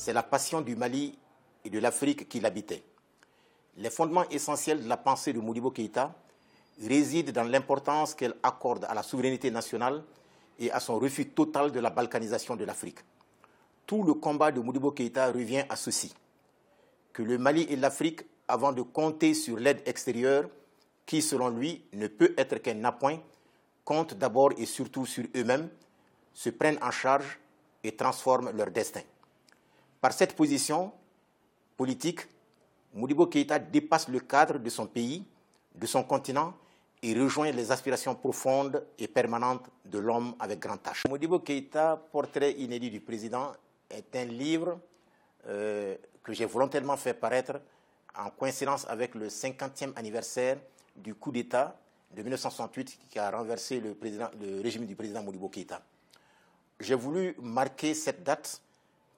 c'est la passion du Mali et de l'Afrique qui l'habitait. Les fondements essentiels de la pensée de Moudibo Keïta résident dans l'importance qu'elle accorde à la souveraineté nationale et à son refus total de la balkanisation de l'Afrique. Tout le combat de Moudibo Keïta revient à ceci que le Mali et l'Afrique, avant de compter sur l'aide extérieure, qui selon lui ne peut être qu'un appoint, comptent d'abord et surtout sur eux-mêmes, se prennent en charge et transforment leur destin. Par cette position politique, Moudibo Keïta dépasse le cadre de son pays, de son continent et rejoint les aspirations profondes et permanentes de l'homme avec grand tâche. Modibo Keïta, Portrait inédit du président, est un livre euh, que j'ai volontairement fait paraître en coïncidence avec le 50e anniversaire du coup d'État de 1968 qui a renversé le, régime du président Modibo Keïta. J'ai voulu marquer cette date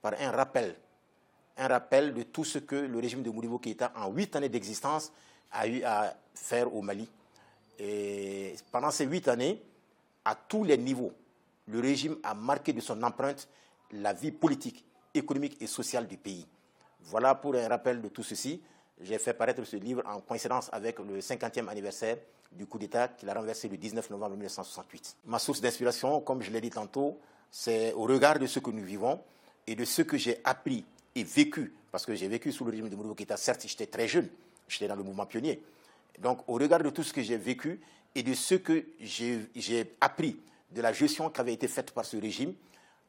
par un rappel, un rappel de tout ce que le régime de Mourivo Keïta, en huit années d'existence, a eu à faire au Mali. Et pendant ces huit années, à tous les niveaux, le régime a marqué de son empreinte la vie politique, économique et sociale du pays. Voilà pour un rappel de tout ceci. J'ai fait paraître ce livre en coïncidence avec le 50e anniversaire du coup d'État qu'il a renversé le 19 novembre 1968. Ma source d'inspiration, comme je l'ai dit tantôt, c'est au regard de ce que nous vivons, et de ce que j'ai appris et vécu, parce que j'ai vécu sous le régime de qui Keïta, certes j'étais très jeune, j'étais dans le mouvement pionnier. Donc au regard de tout ce que j'ai vécu et de ce que j'ai appris de la gestion qui avait été faite par ce régime,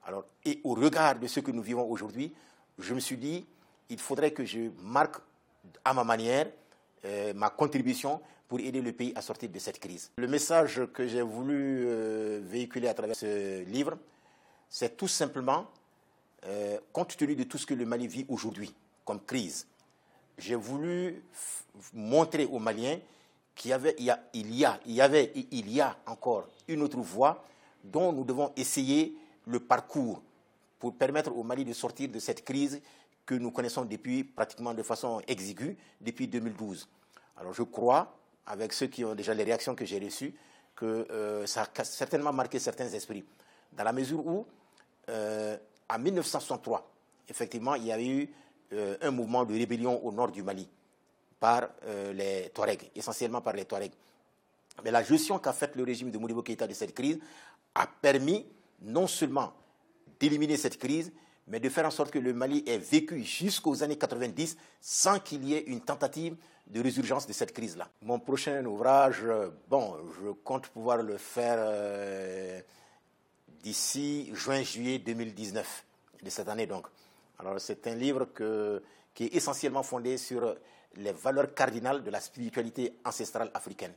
alors, et au regard de ce que nous vivons aujourd'hui, je me suis dit, il faudrait que je marque à ma manière euh, ma contribution pour aider le pays à sortir de cette crise. Le message que j'ai voulu euh, véhiculer à travers ce livre, c'est tout simplement euh, compte tenu de tout ce que le Mali vit aujourd'hui comme crise, j'ai voulu montrer aux Maliens qu'il y avait, il y, a, il y a, avait, il y a encore une autre voie dont nous devons essayer le parcours pour permettre au Mali de sortir de cette crise que nous connaissons depuis pratiquement de façon exiguë depuis 2012. Alors je crois, avec ceux qui ont déjà les réactions que j'ai reçues, que euh, ça a certainement marqué certains esprits, dans la mesure où euh, en 1963, effectivement, il y a eu euh, un mouvement de rébellion au nord du Mali par euh, les Touaregs, essentiellement par les Touaregs. Mais la gestion qu'a faite le régime de Modibo Keïta de cette crise a permis non seulement d'éliminer cette crise, mais de faire en sorte que le Mali ait vécu jusqu'aux années 90 sans qu'il y ait une tentative de résurgence de cette crise-là. Mon prochain ouvrage, euh, bon, je compte pouvoir le faire d'ici juin-juillet 2019, de cette année donc. Alors c'est un livre que, qui est essentiellement fondé sur les valeurs cardinales de la spiritualité ancestrale africaine.